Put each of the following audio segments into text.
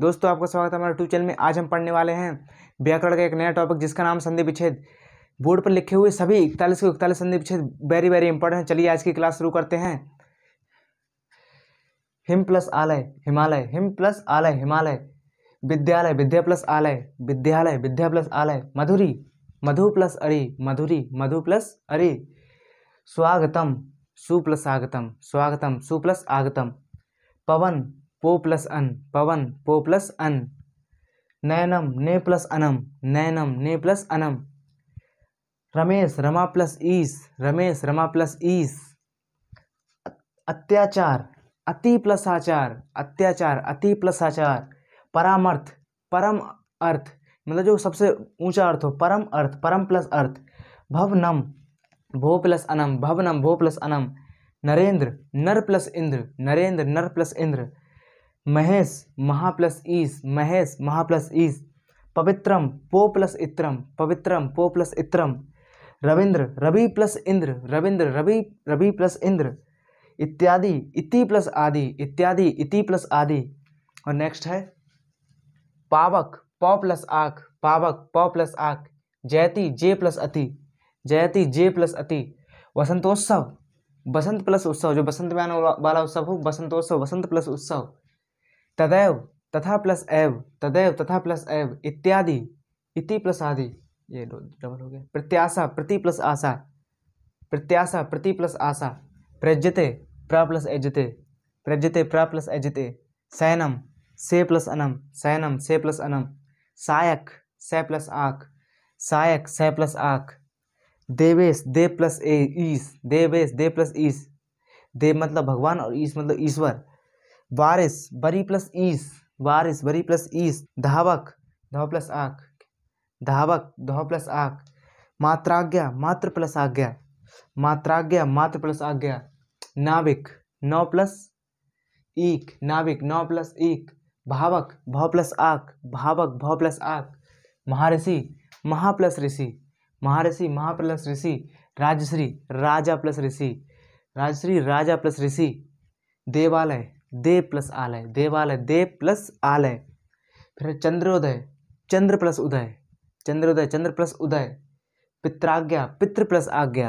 दोस्तों आपका स्वागत है हमारे ट्यूब चैनल में आज हम पढ़ने वाले हैं व्याकरण का एक नया टॉपिक जिसका नाम संधि विच्छेद बोर्ड पर लिखे हुए सभी इकतालीस के इकतालीस संधि विच्छेद वेरी वेरी इंपॉर्टेंट है चलिए आज की क्लास शुरू करते हैं हिम प्लस आलय हिमालय हिम प्लस आलय हिमालय विद्यालय विद्या प्लस आलय विद्यालय विद्या प्लस आलय मधुरी मधु प्लस अरे मधुरी मधु प्लस अरे स्वागतम सु प्लस आगतम स्वागतम सु प्लस आगतम पवन पो प्लस अन पवन पो प्लस अन नैनम ने प्लस अनम नैनम ने प्लस अनम रमेश रमा प्लस ईस रमेश रमा प्लस ईस अत्याचार अति प्लस आचार अत्याचार अति प्लस आचार परामर्थ परम अर्थ मतलब जो सबसे ऊंचा अर्थ हो परम अर्थ परम प्लस अर्थ भवनम भो प्लस अनम भवनम भो प्लस अनम नरेंद्र नर प्लस इंद्र नरेंद्र नर प्लस इंद्र महेश महा प्लस ईस महेश महा प्लस ईस पवित्रम पो प्लस इत्रम पवित्रम पो प्लस इत्रम रविंद्र रवि प्लस इंद्र रविंद्र रवि रवि प्लस इंद्र इत्यादि इति प्लस आदि इत्यादि इति प्लस आदि और नेक्स्ट है पावक पौ प्लस आख पावक पौ प्लस आख जयति जे प्लस अति जयति जे प्लस अति वसंतोत्सव बसंत प्लस उत्सव जो बसंत में आने वाला उत्सव हो बसंतोत्सव बसंत प्लस उत्सव तदैव तथा प्लस एव तदैव तथा प्लस एव इत्यादि इति प्लस आदि ये डबल हो गया प्रत्याशा प्रति प्लस आशा प्रत्याशा प्रति प्लस आशा प्रज्यते प्र प्लस एजते प्रज्यते प्र प्लस एजते सैनम से प्लस अनम सैनम से प्लस अनम सायक स प्लस आख सायक स प्लस आख देवेश दे प्लस ए ईस देवेश दे प्लस ईस देव मतलब भगवान और ईस मतलब ईश्वर वारिस बरी प्लस ईस वारिस बरी प्लस ईस धावक धाव प्लस आख धावक धाव प्लस आख मात्राज्ञा मात्र प्लस आज्ञा मात्राज्ञा मात्र प्लस आज्ञा नाविक नौ प्लस एक नाविक नौ प्लस ईक भावक भाव प्लस आख भावक भाव प्लस आख महर्षि महा प्लस ऋषि महर्षि महा प्लस ऋषि राजश्री राजा प्लस ऋषि राजश्री राजा प्लस ऋषि देवालय देव प्लस आलय देवालय देव प्लस आलय फिर चंद्रोदय चंद्र प्लस उदय चंद्रोदय चंद्र प्लस उदय पित्राज्ञा पितृ प्लस आज्ञा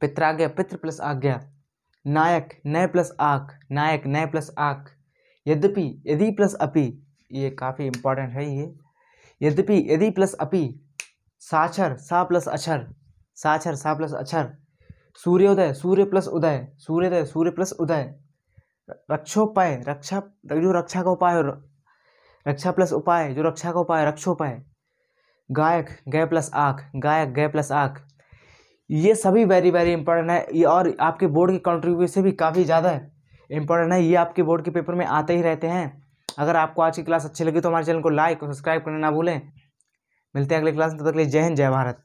पित्राज्ञा पितृ प्लस आज्ञा नायक नय प्लस आक नायक नय प्लस आक यद्यपि यदि प्लस अपि ये काफ़ी इंपॉर्टेंट है ये यद्यपि यदि प्लस अपि साक्षर सा प्लस अक्षर साक्षर सा प्लस अक्षर सूर्योदय सूर्य प्लस उदय सूर्योदय सूर्य प्लस उदय रक्षोपाय रक्षा जो रक्षा का उपाय रक्षा प्लस उपाय जो रक्षा का उपाय रक्षोपाय गायक गय प्लस आँख गायक गय प्लस आँख ये सभी वेरी वेरी इंपॉर्टेंट है ये और आपके बोर्ड के कॉन्ट्रीब्यूशन भी काफ़ी ज़्यादा इंपॉर्टेंट है ये आपके बोर्ड के पेपर में आते ही रहते हैं अगर आपको आज की क्लास अच्छी लगी तो हमारे चैनल को लाइक और सब्सक्राइब करना ना भूलें मिलते हैं अगले क्लास में तब तो तक लिए जय हिंद जय भारत